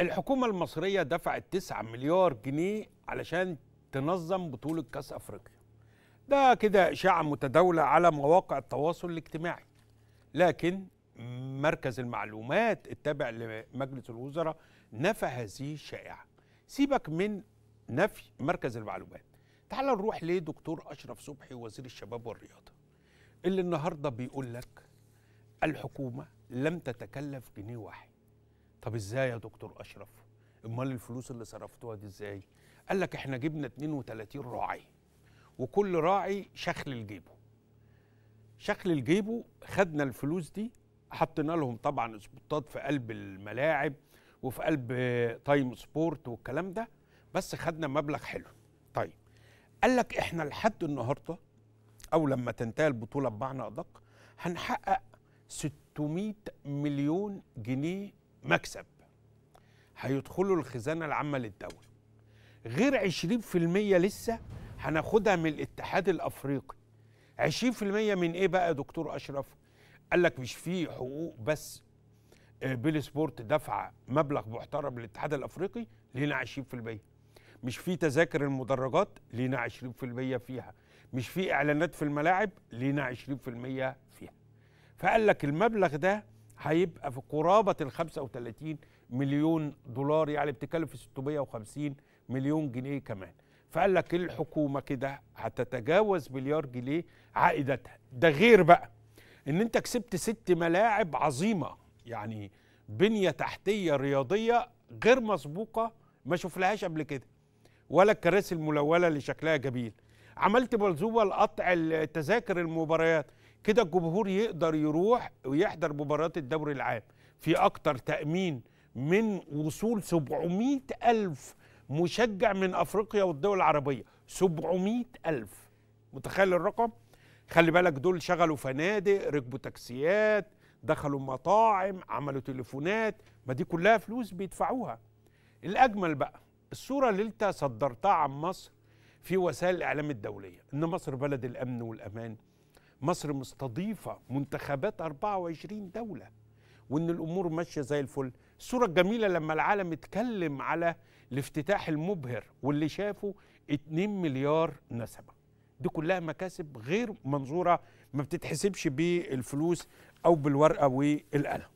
الحكومة المصرية دفعت 9 مليار جنيه علشان تنظم بطولة كأس أفريقيا ده كده إشاعة متداولة على مواقع التواصل الاجتماعي لكن مركز المعلومات التابع لمجلس الوزراء نفى هذه الشائعة سيبك من نفي مركز المعلومات تعال نروح لدكتور أشرف صبحي وزير الشباب والرياضة اللي النهاردة بيقول لك الحكومة لم تتكلف جنيه واحد طب ازاي يا دكتور اشرف امال الفلوس اللي صرفتوها دي ازاي قال لك احنا جبنا 32 راعي وكل راعي شخل لجيبه شخل لجيبه خدنا الفلوس دي حطينا لهم طبعا سبوتات في قلب الملاعب وفي قلب تايم سبورت والكلام ده بس خدنا مبلغ حلو طيب قال لك احنا لحد النهارده او لما تنتهي البطوله بمعنى ادق هنحقق 600 مليون جنيه مكسب هيدخلوا الخزانة العامة للدولة غير 20% لسه هناخدها من الاتحاد الأفريقي 20% من إيه بقى يا دكتور أشرف؟ قال لك مش في حقوق بس آه، بيل سبورت دفع مبلغ محترم للاتحاد الأفريقي لينا 20% مش في تذاكر المدرجات لينا 20% فيها مش في إعلانات في الملاعب لينا 20% فيها فقال لك المبلغ ده هيبقى في قرابه ال 35 مليون دولار يعني بتكلف 650 مليون جنيه كمان فقال لك الحكومه كده هتتجاوز مليار جنيه عائدتها ده غير بقى ان انت كسبت ست ملاعب عظيمه يعني بنيه تحتيه رياضيه غير مسبوقه ما شفلهاش قبل كده ولا الكراسي الملونه اللي شكلها جميل عملت منظومه لقطع تذاكر المباريات كده الجمهور يقدر يروح ويحضر مباريات الدوري العام في أكتر تأمين من وصول 700 ألف مشجع من أفريقيا والدول العربية 700 ألف متخيل الرقم؟ خلي بالك دول شغلوا فنادق ركبوا تاكسيات دخلوا مطاعم عملوا تليفونات ما دي كلها فلوس بيدفعوها الأجمل بقى الصورة اللي انت صدرتها عن مصر في وسائل الإعلام الدولية إن مصر بلد الأمن والأمان مصر مستضيفة منتخبات 24 دولة وان الامور ماشيه زي الفل الصوره الجميله لما العالم اتكلم على الافتتاح المبهر واللي شافه 2 مليار نسمه دي كلها مكاسب غير منظوره ما بتتحسبش بالفلوس او بالورقه والقلم